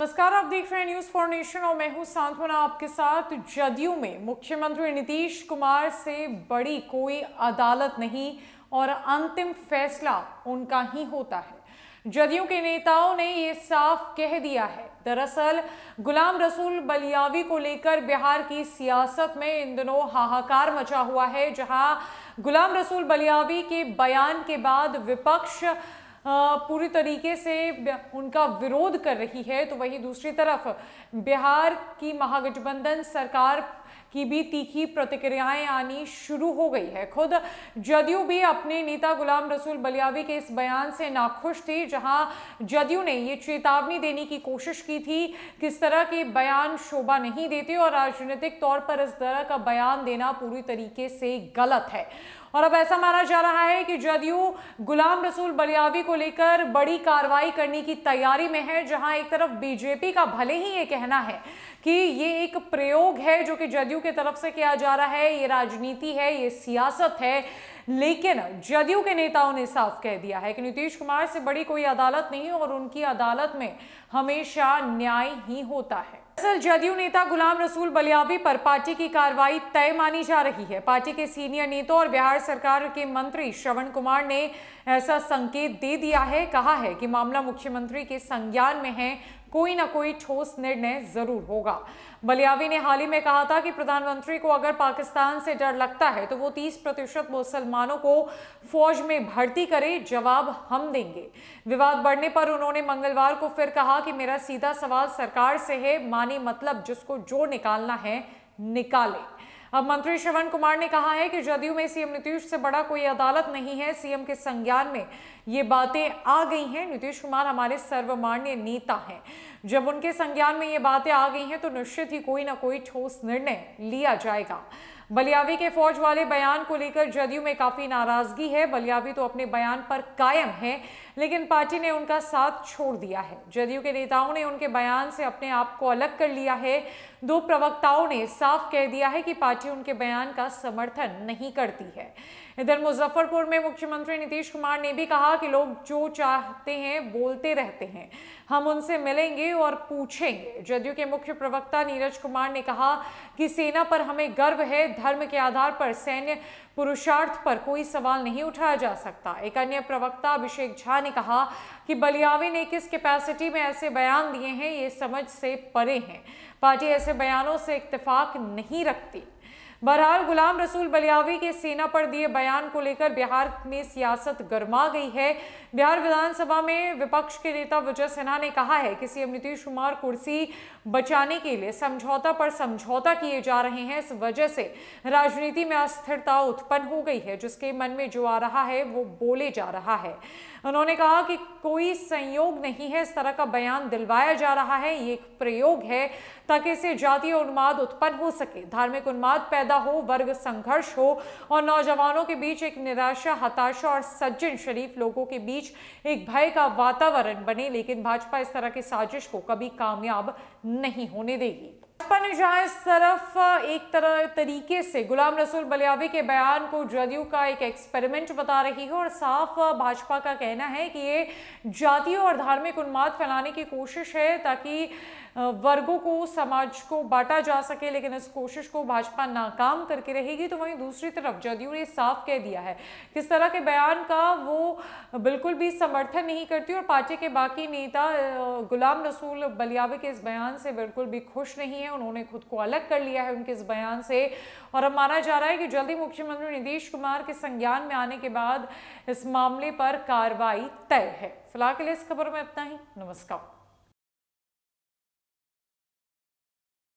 नमस्कार आप देख रहे हैं न्यूज फॉर नेशन और मैं हूं सांत्वना आपके साथ जदयू में मुख्यमंत्री नीतीश कुमार से बड़ी कोई अदालत नहीं और अंतिम फैसला उनका ही होता है जदयू के नेताओं ने ये साफ कह दिया है दरअसल गुलाम रसूल बलियावी को लेकर बिहार की सियासत में इन दिनों हाहाकार मचा हुआ है जहां गुलाम रसूल बलियावी के बयान के बाद विपक्ष पूरी तरीके से उनका विरोध कर रही है तो वहीं दूसरी तरफ बिहार की महागठबंधन सरकार की भी तीखी प्रतिक्रियाएं आनी शुरू हो गई है खुद जदयू भी अपने नेता गुलाम रसूल बलियावी के इस बयान से नाखुश थी जहां जदयू ने ये चेतावनी देने की कोशिश की थी किस तरह के बयान शोभा नहीं देते और राजनीतिक तौर पर इस तरह का बयान देना पूरी तरीके से गलत है और अब ऐसा माना जा रहा है कि जदयू गुलाम रसूल बलियावी को लेकर बड़ी कार्रवाई करने की तैयारी में है जहां एक तरफ बीजेपी का भले ही ये कहना है कि ये एक प्रयोग है जो कि जदयू जदयू की तरफ से किया जा रहा है ये राजनीति है ये सियासत है लेकिन जदयू के नेताओं ने साफ कह दिया है कि नीतीश कुमार से बड़ी कोई अदालत नहीं और उनकी अदालत में हमेशा न्याय ही होता है दरअसल जदयू नेता गुलाम रसूल बलियाबी पर पार्टी की कार्रवाई तय मानी जा रही है पार्टी के सीनियर नेता और बिहार सरकार के मंत्री श्रवण कुमार ने ऐसा संकेत दे दिया है कहा है कि मामला मुख्यमंत्री के संज्ञान में है कोई ना कोई ठोस निर्णय जरूर होगा बलियावी ने हाल ही में कहा था कि प्रधानमंत्री को अगर पाकिस्तान से डर लगता है तो वो 30 प्रतिशत मुसलमानों को फौज में भर्ती करे जवाब हम देंगे विवाद बढ़ने पर उन्होंने मंगलवार को फिर कहा कि मेरा सीधा सवाल सरकार से है मानी मतलब जिसको जो निकालना है निकाले अब मंत्री श्रवण कुमार ने कहा है कि जदयू में सीएम नीतीश से बड़ा कोई अदालत नहीं है सीएम के संज्ञान में ये बातें आ गई हैं नीतीश कुमार हमारे सर्वमान्य नेता हैं जब उनके संज्ञान में ये बातें आ गई हैं तो निश्चित ही कोई ना कोई ठोस निर्णय लिया जाएगा बलियावी के फौज वाले बयान को लेकर जदयू में काफी नाराजगी है बलियावी तो अपने बयान पर कायम है लेकिन पार्टी ने उनका साथ छोड़ दिया है जदयू के नेताओं ने उनके बयान से अपने आप को अलग कर लिया है दो प्रवक्ताओं ने साफ कह दिया है कि पार्टी उनके बयान का समर्थन नहीं करती है इधर मुजफ्फरपुर में मुख्यमंत्री नीतीश कुमार ने भी कहा कि लोग जो चाहते हैं बोलते रहते हैं हम उनसे मिलेंगे और पूछेंगे जदयू के मुख्य प्रवक्ता नीरज कुमार ने कहा कि सेना पर हमें गर्व है धर्म के आधार पर सैन्य पुरुषार्थ पर कोई सवाल नहीं उठाया जा सकता एक अन्य प्रवक्ता अभिषेक झा ने कहा कि बलियावी ने किस कैपेसिटी में ऐसे बयान दिए हैं ये समझ से परे हैं पार्टी ऐसे बयानों से इतफाक नहीं रखती बहरहाल गुलाम रसूल बलियावी के सेना पर दिए बयान को लेकर बिहार में सियासत गरमा गई है बिहार विधानसभा में विपक्ष के नेता विजय सिन्हा ने कहा है कि सीएम नीतीश कुमार कुर्सी बचाने के लिए समझौता पर समझौता किए जा रहे हैं इस वजह से राजनीति में अस्थिरता उत्पन्न हो गई है जिसके मन में जो आ रहा है वो बोले जा रहा है उन्होंने कहा कि कोई संयोग नहीं है इस तरह का बयान दिलवाया जा रहा है ये एक प्रयोग है ताकि इसे जातीय उन्माद उत्पन्न हो सके धार्मिक उन्माद पैदा पैदा हो वर्ग संघर्ष हो और नौजवानों के बीच एक निराशा हताशा और सज्जन शरीफ लोगों के बीच एक भय का वातावरण बने लेकिन भाजपा इस तरह की साजिश को कभी कामयाब नहीं होने देगी भाजपा ने जहां इस तरफ एक तरह तरीके से गुलाम रसूल बलियावी के बयान को जदयू का एक एक्सपेरिमेंट बता रही है और साफ भाजपा का कहना है कि ये जातीय और धार्मिक उन्माद फैलाने की कोशिश है ताकि वर्गों को समाज को बांटा जा सके लेकिन इस कोशिश को भाजपा नाकाम करके रहेगी तो वहीं दूसरी तरफ जदयू ने साफ कह दिया है किस तरह के बयान का वो बिल्कुल भी समर्थन नहीं करती और पार्टी के बाकी नेता गुलाम रसूल बलियावी के इस बयान से बिल्कुल भी खुश नहीं है उन्होंने खुद को अलग कर लिया है उनके इस बयान से और अब माना जा रहा है कि जल्दी मुख्यमंत्री नीतीश कुमार के संज्ञान में आने के बाद इस मामले पर कार्रवाई तय है फिलहाल के लिए इस खबर में इतना ही नमस्कार